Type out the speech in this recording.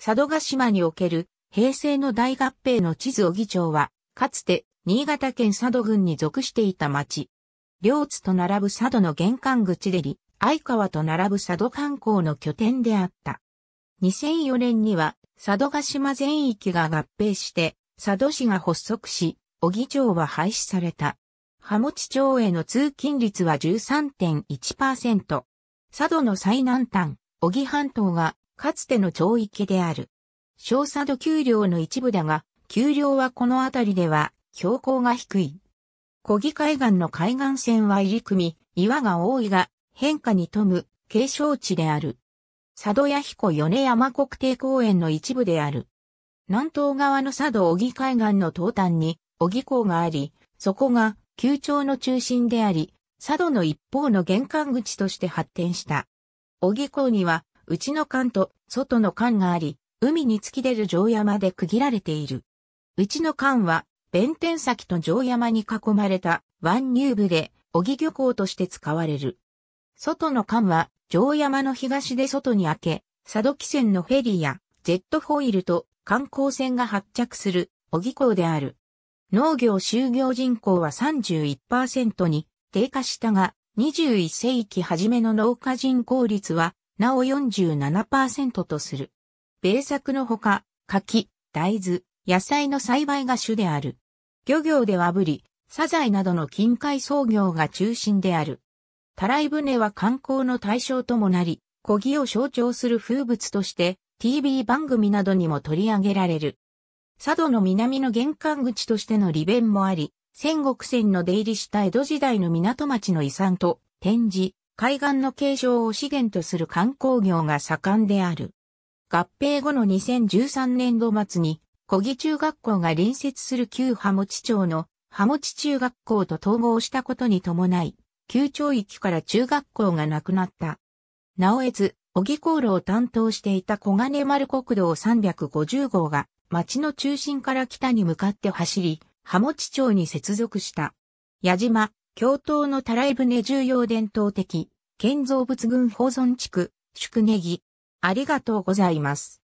佐渡島における平成の大合併の地図小木町は、かつて新潟県佐渡郡に属していた町。両津と並ぶ佐渡の玄関口でり、相川と並ぶ佐渡観光の拠点であった。2004年には佐渡島全域が合併して、佐渡市が発足し、小木町は廃止された。浜地町への通勤率は13.1%。佐渡の最南端、小木半島がかつての町域である。小佐渡丘陵の一部だが、丘陵はこの辺りでは標高が低い。小木海岸の海岸線は入り組み、岩が多いが変化に富む景勝地である。佐渡屋彦米山国定公園の一部である。南東側の佐渡小木海岸の東端に小木港があり、そこが旧町の中心であり、佐渡の一方の玄関口として発展した。小木港には内の艦と外の艦があり、海に突き出る城山で区切られている。内の艦は、弁天崎と城山に囲まれた湾入部で、小木漁港として使われる。外の艦は、城山の東で外に開け、佐渡汽船のフェリーや、ジェットホイールと観光船が発着する、小木港である。農業就業人口は31%に低下したが、21世紀初めの農家人口率はなお47%とする。米作のほか、柿、大豆、野菜の栽培が主である。漁業ではブリ、サザエなどの近海操業が中心である。たらい船は観光の対象ともなり、小木を象徴する風物として TV 番組などにも取り上げられる。佐渡の南の玄関口としての利便もあり、戦国船の出入りした江戸時代の港町の遺産と展示、海岸の継承を資源とする観光業が盛んである。合併後の2013年度末に、小木中学校が隣接する旧浜地町の浜地中学校と統合したことに伴い、旧町域から中学校がなくなった。なおえず、小木航路を担当していた小金丸国道350号が、町の中心から北に向かって走り、浜地町に接続した。矢島、京都のたらい船重要伝統的建造物群保存地区、宿根木。ありがとうございます。